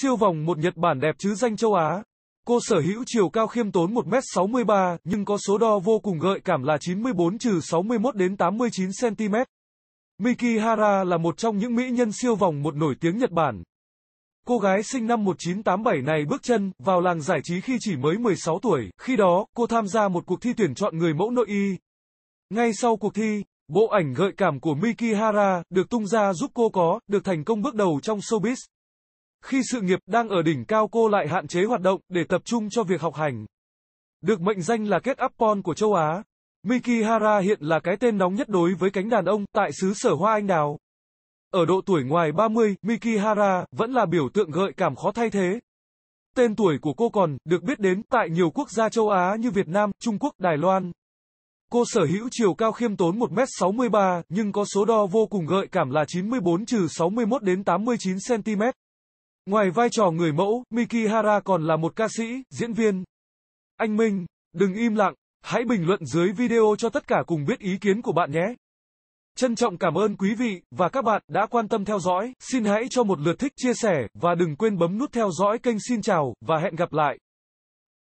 Siêu vòng một Nhật Bản đẹp chứ danh châu Á. Cô sở hữu chiều cao khiêm tốn 1m63 nhưng có số đo vô cùng gợi cảm là 94-61 đến 89 cm. Miki Hara là một trong những mỹ nhân siêu vòng một nổi tiếng Nhật Bản. Cô gái sinh năm 1987 này bước chân vào làng giải trí khi chỉ mới 16 tuổi, khi đó cô tham gia một cuộc thi tuyển chọn người mẫu nội y. Ngay sau cuộc thi, bộ ảnh gợi cảm của Miki Hara được tung ra giúp cô có được thành công bước đầu trong showbiz. Khi sự nghiệp đang ở đỉnh cao cô lại hạn chế hoạt động để tập trung cho việc học hành. Được mệnh danh là kết up của châu Á, Miki Hara hiện là cái tên nóng nhất đối với cánh đàn ông tại xứ sở Hoa Anh Đào. Ở độ tuổi ngoài 30, Miki Hara vẫn là biểu tượng gợi cảm khó thay thế. Tên tuổi của cô còn được biết đến tại nhiều quốc gia châu Á như Việt Nam, Trung Quốc, Đài Loan. Cô sở hữu chiều cao khiêm tốn 1m63 nhưng có số đo vô cùng gợi cảm là 94-61 đến 89 cm. Ngoài vai trò người mẫu, Miki Hara còn là một ca sĩ, diễn viên. Anh Minh, đừng im lặng, hãy bình luận dưới video cho tất cả cùng biết ý kiến của bạn nhé. Trân trọng cảm ơn quý vị và các bạn đã quan tâm theo dõi, xin hãy cho một lượt thích chia sẻ và đừng quên bấm nút theo dõi kênh xin chào và hẹn gặp lại.